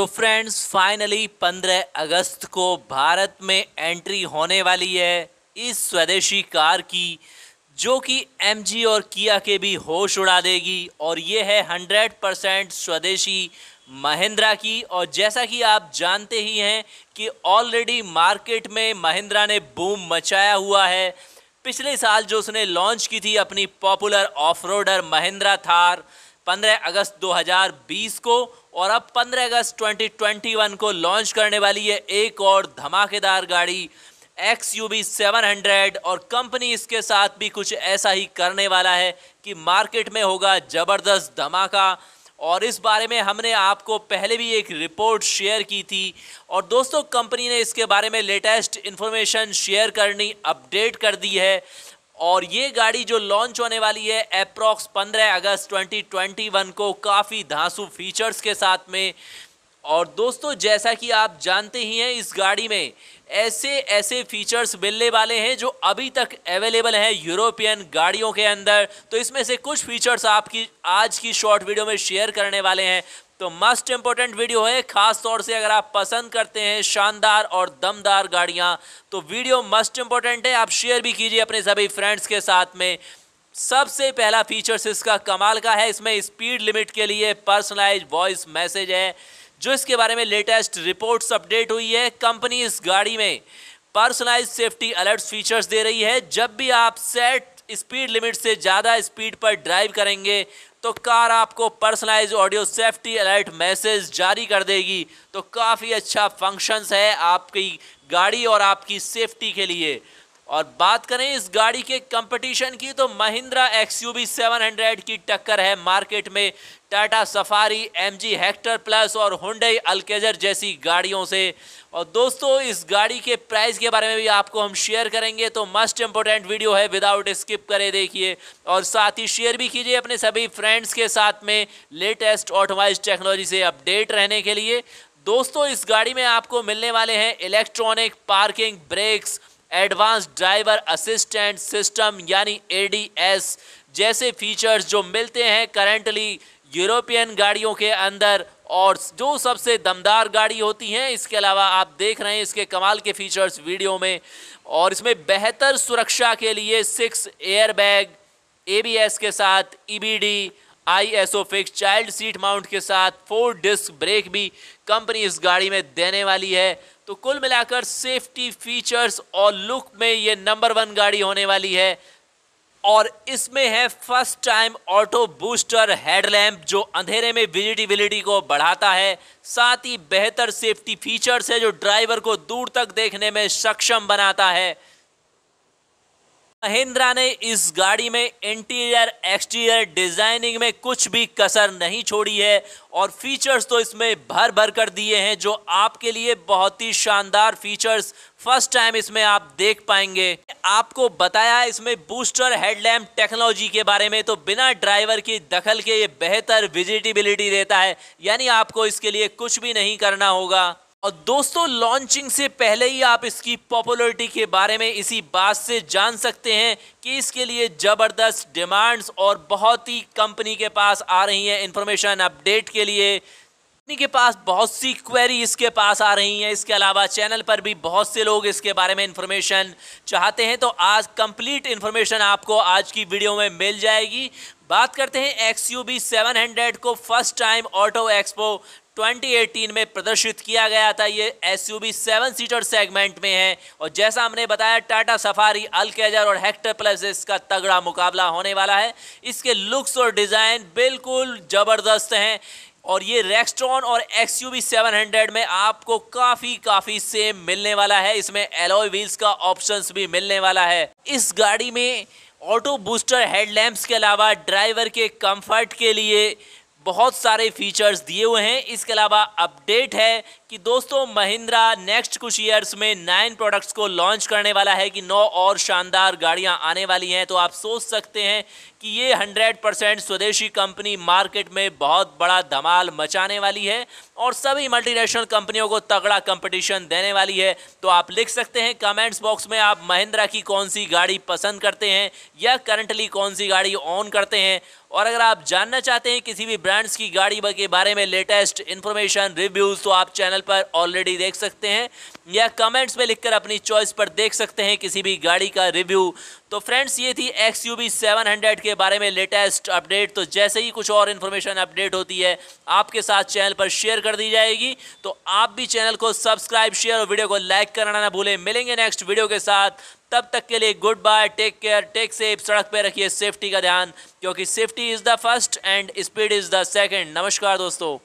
तो friends finally 15 अगस्त को भारत में एंट्री होने वाली है इस स्वदेशी कार की जो कि एम और किया के भी होश उड़ा देगी और ये है 100 परसेंट स्वदेशी महिंद्रा की और जैसा कि आप जानते ही हैं कि ऑलरेडी मार्केट में महिंद्रा ने बूम मचाया हुआ है पिछले साल जो उसने लॉन्च की थी अपनी popular off roader Mahindra Thar 15 अगस्त 2020 को और अब 15 अगस्त 2021 को लॉन्च करने वाली है एक और धमाकेदार गाड़ी एक्स यू बी सेवन और कंपनी इसके साथ भी कुछ ऐसा ही करने वाला है कि मार्केट में होगा ज़बरदस्त धमाका और इस बारे में हमने आपको पहले भी एक रिपोर्ट शेयर की थी और दोस्तों कंपनी ने इसके बारे में लेटेस्ट इन्फॉर्मेशन शेयर करनी अपडेट कर दी है और ये गाड़ी जो लॉन्च होने वाली है अप्रॉक्स 15 अगस्त 2021 को काफ़ी धांसू फीचर्स के साथ में और दोस्तों जैसा कि आप जानते ही हैं इस गाड़ी में ऐसे ऐसे फीचर्स मिलने वाले हैं जो अभी तक अवेलेबल हैं यूरोपियन गाड़ियों के अंदर तो इसमें से कुछ फीचर्स आपकी आज की शॉर्ट वीडियो में शेयर करने वाले हैं तो मस्ट इम्पॉर्टेंट वीडियो है खास तौर से अगर आप पसंद करते हैं शानदार और दमदार गाड़ियाँ तो वीडियो मस्ट इम्पॉर्टेंट है आप शेयर भी कीजिए अपने सभी फ्रेंड्स के साथ में सबसे पहला फीचर्स इसका कमाल का है इसमें स्पीड लिमिट के लिए पर्सनलाइज वॉइस मैसेज है जो इसके बारे में लेटेस्ट रिपोर्ट्स अपडेट हुई है कंपनी इस गाड़ी में पर्सनलाइज सेफ्टी अलर्ट्स फीचर्स दे रही है जब भी आप सेट स्पीड लिमिट से ज़्यादा स्पीड पर ड्राइव करेंगे तो कार आपको personalise audio safety alert message जारी कर देगी तो काफ़ी अच्छा फंक्शंस है आपकी गाड़ी और आपकी सेफ्टी के लिए और बात करें इस गाड़ी के कंपटीशन की तो महिंद्रा एक्स यू 700 की टक्कर है मार्केट में Tata Safari MG Hector plus और हुडई अल्केजर जैसी गाड़ियों से और दोस्तों इस गाड़ी के प्राइस के बारे में भी आपको हम शेयर करेंगे तो मस्ट इम्पोर्टेंट वीडियो है विदाउट स्किप करें देखिए और साथ ही शेयर भी कीजिए अपने सभी फ्रेंड्स के साथ में लेटेस्ट ऑटोमाइज टेक्नोलॉजी से अपडेट रहने के लिए दोस्तों इस गाड़ी में आपको मिलने वाले हैं electronic parking brakes advance driver assistant system यानी एडीएस जैसे फीचर्स जो मिलते हैं करेंटली यूरोपियन गाड़ियों के अंदर और जो सबसे दमदार गाड़ी होती हैं इसके अलावा आप देख रहे हैं इसके कमाल के फीचर्स वीडियो में और इसमें बेहतर सुरक्षा के लिए सिक्स एयरबैग एबीएस के साथ EBD e I S O fix child seat mount के साथ फोर डिस्क ब्रेक भी कंपनी इस गाड़ी में देने वाली है तो कुल मिलाकर सेफ्टी फीचर्स और लुक में ये नंबर वन गाड़ी होने वाली है और इसमें है first time auto booster headlamp जो अंधेरे में विजिटिबिलिटी को बढ़ाता है साथ ही बेहतर सेफ्टी फीचर्स है जो ड्राइवर को दूर तक देखने में सक्षम बनाता है महिंद्रा ने इस गाड़ी में इंटीरियर एक्सटीरियर डिजाइनिंग में कुछ भी कसर नहीं छोड़ी है और फीचर्स तो इसमें भर भर कर दिए हैं जो आपके लिए बहुत ही शानदार फीचर्स फर्स्ट टाइम इसमें आप देख पाएंगे आपको बताया इसमें बूस्टर हेडलैम्प टेक्नोलॉजी के बारे में तो बिना ड्राइवर की दखल के ये बेहतर विजिटिबिलिटी देता है यानी आपको इसके लिए कुछ भी नहीं करना होगा और दोस्तों लॉन्चिंग से पहले ही आप इसकी पॉपुलैरिटी के बारे में इसी बात से जान सकते हैं कि इसके लिए ज़बरदस्त डिमांड्स और बहुत ही कंपनी के पास आ रही हैं इन्फॉर्मेशन अपडेट के लिए कंपनी के पास बहुत सी क्वेरी इसके पास आ रही हैं इसके अलावा चैनल पर भी बहुत से लोग इसके बारे में इन्फॉर्मेशन चाहते हैं तो आज कंप्लीट इन्फॉर्मेशन आपको आज की वीडियो में मिल जाएगी बात करते हैं X U V seven hundred को फर्स्ट टाइम ऑटो एक्सपो 2018 में प्रदर्शित किया गया था ये S U V seven seater segment में है और जैसा हमने बताया टाटा सफारी अलकेजर और हेक्टर प्लस इसका तगड़ा मुकाबला होने वाला है इसके लुक्स और डिज़ाइन बिल्कुल ज़बरदस्त हैं और ये रेक्स्ट्रॉन और X U V seven hundred में आपको काफ़ी काफ़ी सेम मिलने वाला है इसमें एलोय व्हील्स का ऑप्शंस भी मिलने वाला है इस गाड़ी में ऑटो बूस्टर हेडलैम्प्स के अलावा ड्राइवर के कंफर्ट के लिए बहुत सारे फीचर्स दिए हुए हैं इसके अलावा अपडेट है कि दोस्तों महिंद्रा नेक्स्ट कुछ ईयर्स में नाइन प्रोडक्ट्स को लॉन्च करने वाला है कि नौ और शानदार गाड़ियां आने वाली हैं तो आप सोच सकते हैं कि ये 100 परसेंट स्वदेशी कंपनी मार्केट में बहुत बड़ा धमाल मचाने वाली है और सभी मल्टीनेशनल कंपनियों को तगड़ा कंपटीशन देने वाली है तो आप लिख सकते हैं कमेंट्स बॉक्स में आप महिंद्रा की कौन सी गाड़ी पसंद करते हैं या करंटली कौन सी गाड़ी ऑन करते हैं और अगर आप जानना चाहते हैं किसी भी ब्रांड्स की गाड़ी के बारे में लेटेस्ट इन्फॉर्मेशन रिव्यूज़ तो आप चैनल पर ऑलरेडी देख सकते हैं या कमेंट्स में लिखकर अपनी चॉइस पर देख सकते हैं किसी भी गाड़ी का रिव्यू तो फ्रेंड्स ये थी एक्स यू के बारे में लेटेस्ट अपडेट तो जैसे ही कुछ और इन्फॉर्मेशन अपडेट होती है आपके साथ चैनल पर शेयर कर दी जाएगी तो आप भी चैनल को सब्सक्राइब शेयर और वीडियो को लाइक करना ना भूलें मिलेंगे नेक्स्ट वीडियो के साथ तब तक के लिए good bye take care take safe सड़क पर रखिए सेफ्टी का ध्यान क्योंकि safety is the first and speed is the second नमस्कार दोस्तों